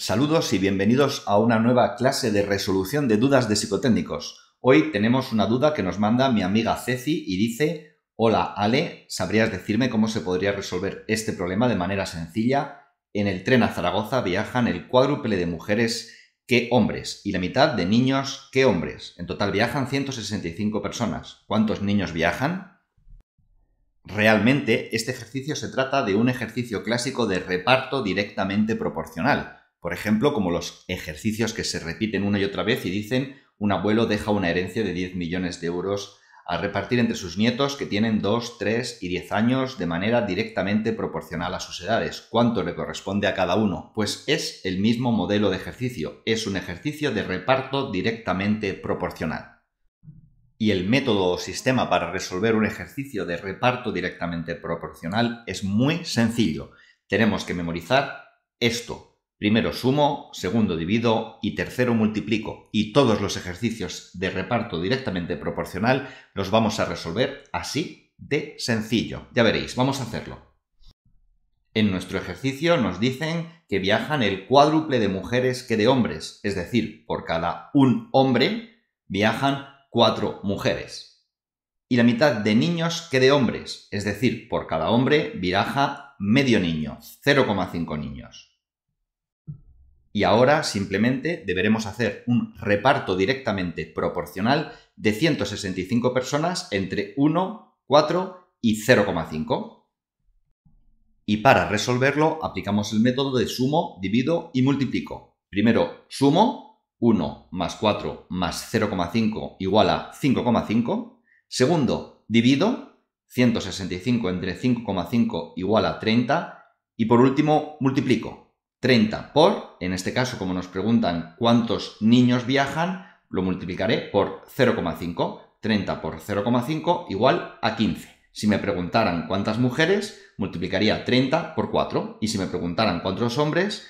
Saludos y bienvenidos a una nueva clase de resolución de dudas de psicotécnicos. Hoy tenemos una duda que nos manda mi amiga Ceci y dice, hola Ale, ¿sabrías decirme cómo se podría resolver este problema de manera sencilla? En el tren a Zaragoza viajan el cuádruple de mujeres que hombres y la mitad de niños que hombres. En total viajan 165 personas. ¿Cuántos niños viajan? Realmente este ejercicio se trata de un ejercicio clásico de reparto directamente proporcional por ejemplo, como los ejercicios que se repiten una y otra vez y dicen un abuelo deja una herencia de 10 millones de euros a repartir entre sus nietos que tienen 2, 3 y 10 años de manera directamente proporcional a sus edades. ¿Cuánto le corresponde a cada uno? Pues es el mismo modelo de ejercicio, es un ejercicio de reparto directamente proporcional. Y el método o sistema para resolver un ejercicio de reparto directamente proporcional es muy sencillo. Tenemos que memorizar esto, Primero sumo, segundo divido y tercero multiplico. Y todos los ejercicios de reparto directamente proporcional los vamos a resolver así de sencillo. Ya veréis, vamos a hacerlo. En nuestro ejercicio nos dicen que viajan el cuádruple de mujeres que de hombres, es decir, por cada un hombre viajan cuatro mujeres. Y la mitad de niños que de hombres, es decir, por cada hombre viaja medio niño, 0,5 niños y ahora simplemente deberemos hacer un reparto directamente proporcional de 165 personas entre 1, 4 y 0,5. Y para resolverlo aplicamos el método de sumo, divido y multiplico. Primero sumo 1 más 4 más 0,5 igual a 5,5. Segundo, divido 165 entre 5,5 igual a 30. Y por último, multiplico 30 por, en este caso como nos preguntan cuántos niños viajan, lo multiplicaré por 0,5. 30 por 0,5 igual a 15. Si me preguntaran cuántas mujeres, multiplicaría 30 por 4. Y si me preguntaran cuántos hombres,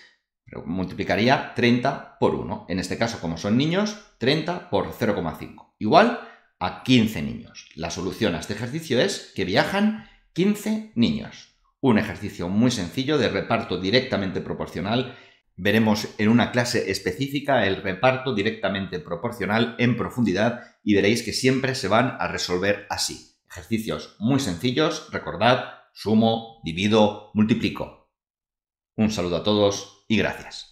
multiplicaría 30 por 1. En este caso, como son niños, 30 por 0,5. Igual a 15 niños. La solución a este ejercicio es que viajan 15 niños. Un ejercicio muy sencillo de reparto directamente proporcional. Veremos en una clase específica el reparto directamente proporcional en profundidad y veréis que siempre se van a resolver así. Ejercicios muy sencillos, recordad, sumo, divido, multiplico. Un saludo a todos y gracias.